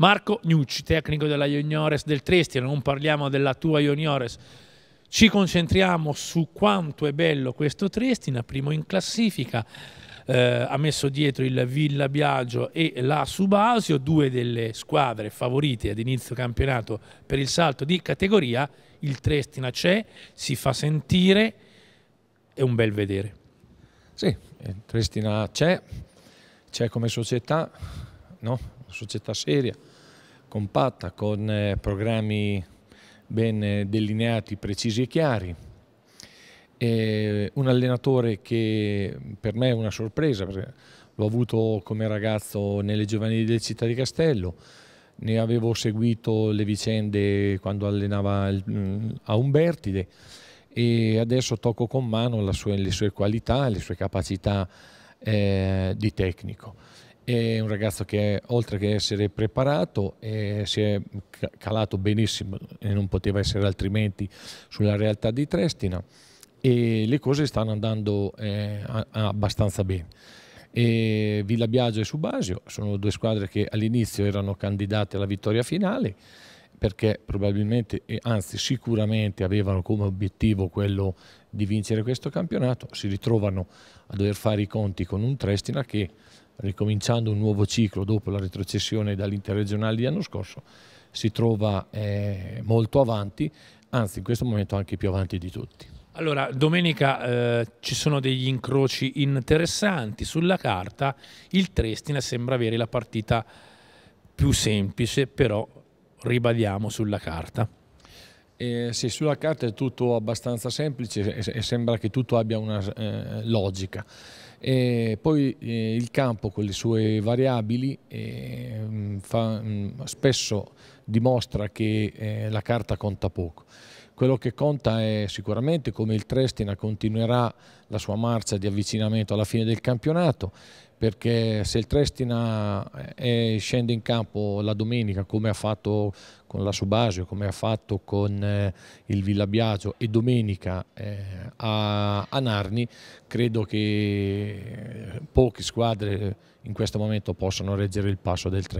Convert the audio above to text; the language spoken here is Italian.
Marco Gnucci, tecnico della Juniores del Trieste, non parliamo della tua Juniores, ci concentriamo su quanto è bello questo Triestina, primo in classifica, eh, ha messo dietro il Villa Biagio e la Subasio, due delle squadre favorite ad inizio campionato per il salto di categoria, il Triestina c'è, si fa sentire, è un bel vedere. Sì, il Triestina c'è, c'è come società, no? una società seria, compatta, con eh, programmi ben eh, delineati, precisi e chiari. E un allenatore che per me è una sorpresa, perché l'ho avuto come ragazzo nelle giovanili del Città di Castello, ne avevo seguito le vicende quando allenava mm, a Umbertide e adesso tocco con mano sua, le sue qualità, le sue capacità eh, di tecnico è un ragazzo che oltre che essere preparato eh, si è calato benissimo e non poteva essere altrimenti sulla realtà di Trestina e le cose stanno andando eh, abbastanza bene. E Villa Biagio e Subasio sono due squadre che all'inizio erano candidate alla vittoria finale perché probabilmente, anzi sicuramente avevano come obiettivo quello di vincere questo campionato, si ritrovano a dover fare i conti con un Trestina che ricominciando un nuovo ciclo dopo la retrocessione dall'interregionale di anno scorso si trova eh, molto avanti, anzi in questo momento anche più avanti di tutti. Allora, domenica eh, ci sono degli incroci interessanti sulla carta, il Trestina sembra avere la partita più semplice, però ribadiamo sulla carta. Eh, sì, sulla carta è tutto abbastanza semplice e, sembra che tutto abbia una eh, logica. E poi eh, il campo con le sue variabili eh, fa, mh, mm, spesso dimostra che eh, la carta conta poco. Quello che conta è sicuramente come il Trestina continuerà la sua marcia di avvicinamento alla fine del campionato, perché se il Trestina è, scende in campo la domenica come ha fatto con la Subasio, come ha fatto con eh, il Villa Biagio e domenica eh, a, a, Narni, credo che poche squadre in questo momento possano reggere il passo del Trestina.